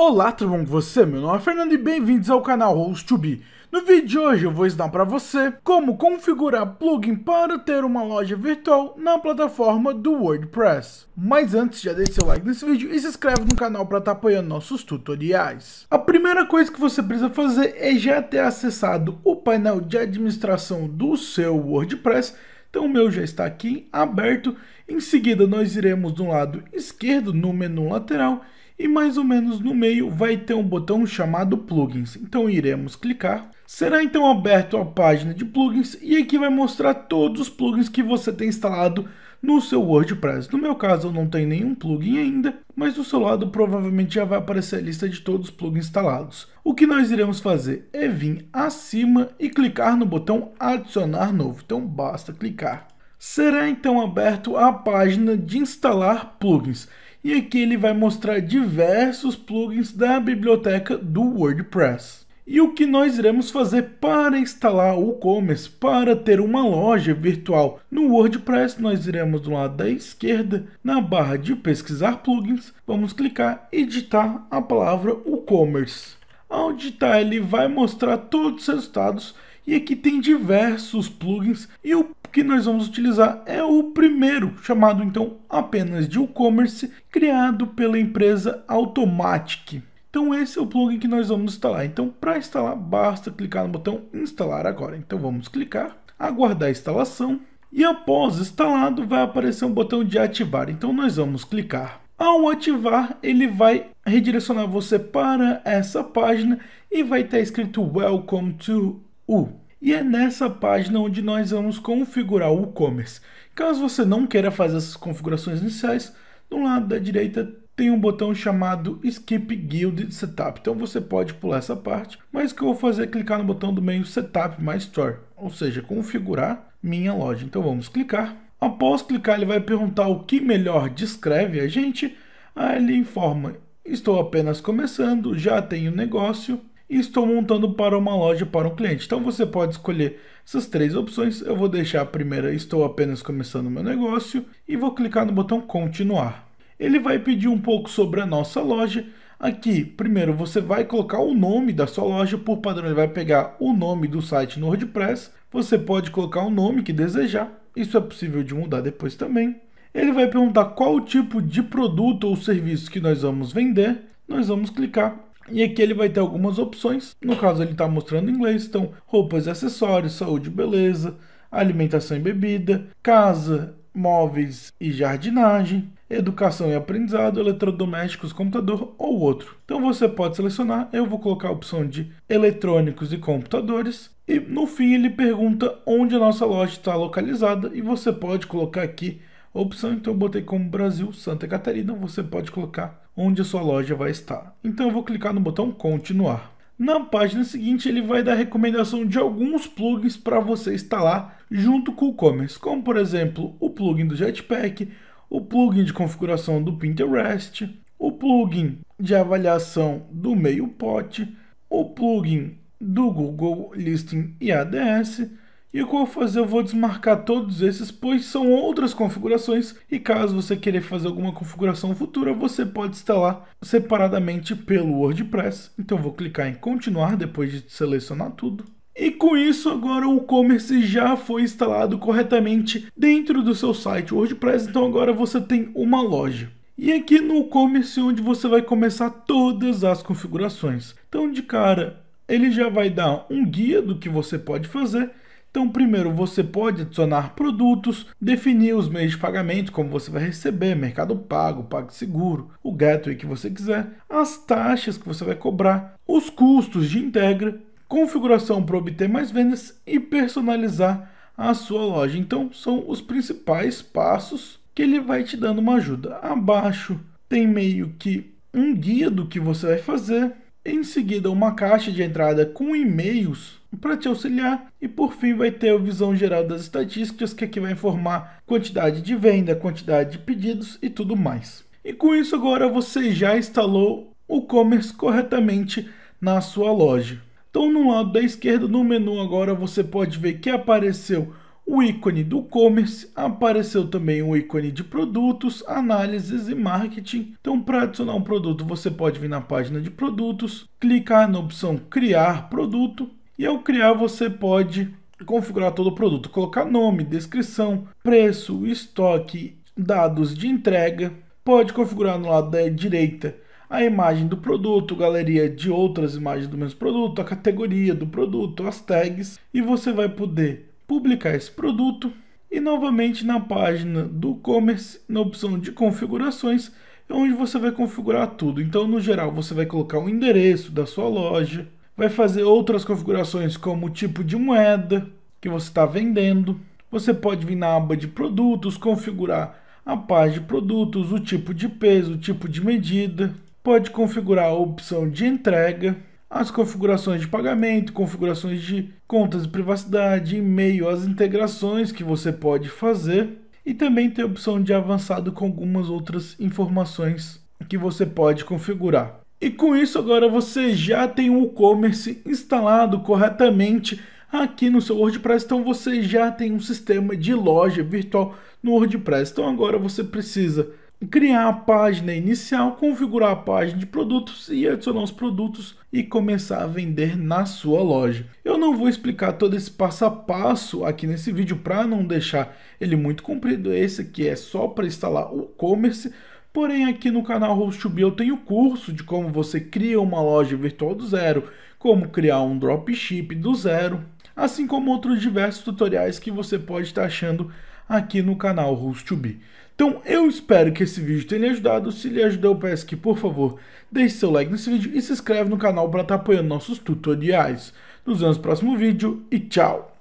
Olá tudo bom com você? Meu nome é Fernando e bem-vindos ao canal host 2 No vídeo de hoje eu vou ensinar para você como configurar plugin para ter uma loja virtual na plataforma do WordPress. Mas antes, já deixe seu like nesse vídeo e se inscreve no canal para estar tá apoiando nossos tutoriais. A primeira coisa que você precisa fazer é já ter acessado o painel de administração do seu WordPress então o meu já está aqui aberto. Em seguida, nós iremos do lado esquerdo no menu lateral e mais ou menos no meio vai ter um botão chamado plugins. Então iremos clicar. Será então aberto a página de plugins e aqui vai mostrar todos os plugins que você tem instalado no seu WordPress. No meu caso eu não tenho nenhum plugin ainda, mas do seu lado provavelmente já vai aparecer a lista de todos os plugins instalados. O que nós iremos fazer é vir acima e clicar no botão adicionar novo, então basta clicar. Será então aberto a página de instalar plugins e aqui ele vai mostrar diversos plugins da biblioteca do WordPress. E o que nós iremos fazer para instalar o e-commerce, para ter uma loja virtual no WordPress, nós iremos do lado da esquerda, na barra de pesquisar plugins, vamos clicar e digitar a palavra e-commerce. Ao digitar, ele vai mostrar todos os resultados e aqui tem diversos plugins e o que nós vamos utilizar é o primeiro, chamado então apenas de e-commerce, criado pela empresa Automatic. Então esse é o plugin que nós vamos instalar. Então para instalar basta clicar no botão instalar agora. Então vamos clicar, aguardar a instalação e após instalado vai aparecer um botão de ativar. Então nós vamos clicar. Ao ativar, ele vai redirecionar você para essa página e vai estar escrito Welcome to U. E é nessa página onde nós vamos configurar o e-commerce. Caso você não queira fazer essas configurações iniciais, no lado da direita tem um botão chamado Skip Guild Setup. Então você pode pular essa parte, mas o que eu vou fazer é clicar no botão do meio Setup My Store, ou seja, configurar minha loja. Então vamos clicar. Após clicar, ele vai perguntar o que melhor descreve a gente. Aí ele informa: Estou apenas começando, já tenho negócio, e estou montando para uma loja para um cliente. Então você pode escolher essas três opções. Eu vou deixar a primeira, estou apenas começando meu negócio e vou clicar no botão continuar. Ele vai pedir um pouco sobre a nossa loja. Aqui, primeiro você vai colocar o nome da sua loja, por padrão ele vai pegar o nome do site no WordPress. Você pode colocar o nome que desejar. Isso é possível de mudar depois também. Ele vai perguntar qual o tipo de produto ou serviço que nós vamos vender. Nós vamos clicar e aqui ele vai ter algumas opções. No caso, ele está mostrando inglês. Então, roupas e acessórios, saúde e beleza, alimentação e bebida, casa, móveis e jardinagem, educação e aprendizado, eletrodomésticos, computador ou outro. Então você pode selecionar, eu vou colocar a opção de eletrônicos e computadores e no fim ele pergunta onde a nossa loja está localizada e você pode colocar aqui a opção então eu botei como Brasil, Santa Catarina, você pode colocar onde a sua loja vai estar. Então eu vou clicar no botão continuar. Na página seguinte ele vai dar recomendação de alguns plugins para você instalar junto com o e-commerce, como por exemplo o plugin do Jetpack, o plugin de configuração do Pinterest, o plugin de avaliação do MeioPot, o plugin do Google Listing e ADS, e o que eu vou fazer? Eu vou desmarcar todos esses, pois são outras configurações. E caso você querer fazer alguma configuração futura, você pode instalar separadamente pelo WordPress. Então vou clicar em continuar depois de selecionar tudo. E com isso, agora o e-commerce já foi instalado corretamente dentro do seu site WordPress. Então agora você tem uma loja. E aqui no e-commerce é onde você vai começar todas as configurações. Então de cara, ele já vai dar um guia do que você pode fazer então, primeiro você pode adicionar produtos, definir os meios de pagamento, como você vai receber, Mercado Pago, PagSeguro, o gateway que você quiser, as taxas que você vai cobrar, os custos de integra, configuração para obter mais vendas e personalizar a sua loja. Então, são os principais passos que ele vai te dando uma ajuda. Abaixo tem meio que um guia do que você vai fazer em seguida uma caixa de entrada com e-mails para te auxiliar e por fim vai ter a visão geral das estatísticas que aqui é vai informar quantidade de venda, quantidade de pedidos e tudo mais. E com isso agora você já instalou o commerce corretamente na sua loja. Então no lado da esquerda no menu agora você pode ver que apareceu o ícone do e-commerce, apareceu também o ícone de produtos, análises e marketing. Então, para adicionar um produto, você pode vir na página de produtos, clicar na opção criar produto e ao criar você pode configurar todo o produto, colocar nome, descrição, preço, estoque, dados de entrega. Pode configurar no lado da direita a imagem do produto, galeria de outras imagens do mesmo produto, a categoria do produto, as tags e você vai poder publicar esse produto e novamente na página do e-commerce, na opção de configurações, é onde você vai configurar tudo. Então, no geral, você vai colocar o endereço da sua loja, vai fazer outras configurações como o tipo de moeda que você está vendendo. Você pode vir na aba de produtos, configurar a página de produtos, o tipo de peso, o tipo de medida. Pode configurar a opção de entrega, as configurações de pagamento, configurações de contas de privacidade, e-mail, as integrações que você pode fazer e também tem a opção de avançado com algumas outras informações que você pode configurar. E com isso agora você já tem o e-commerce instalado corretamente aqui no seu WordPress, então você já tem um sistema de loja virtual no WordPress. Então agora você precisa criar a página inicial, configurar a página de produtos e adicionar os produtos e começar a vender na sua loja. Eu não vou explicar todo esse passo a passo aqui nesse vídeo para não deixar ele muito comprido. Esse aqui é só para instalar o e-commerce. Porém, aqui no canal host 2 be eu tenho curso de como você cria uma loja virtual do zero, como criar um dropship do zero, assim como outros diversos tutoriais que você pode estar achando aqui no canal Host2B. Então eu espero que esse vídeo tenha lhe ajudado, se lhe ajudou eu peço que por favor deixe seu like nesse vídeo e se inscreve no canal para estar tá apoiando nossos tutoriais. Nos vemos no próximo vídeo e tchau!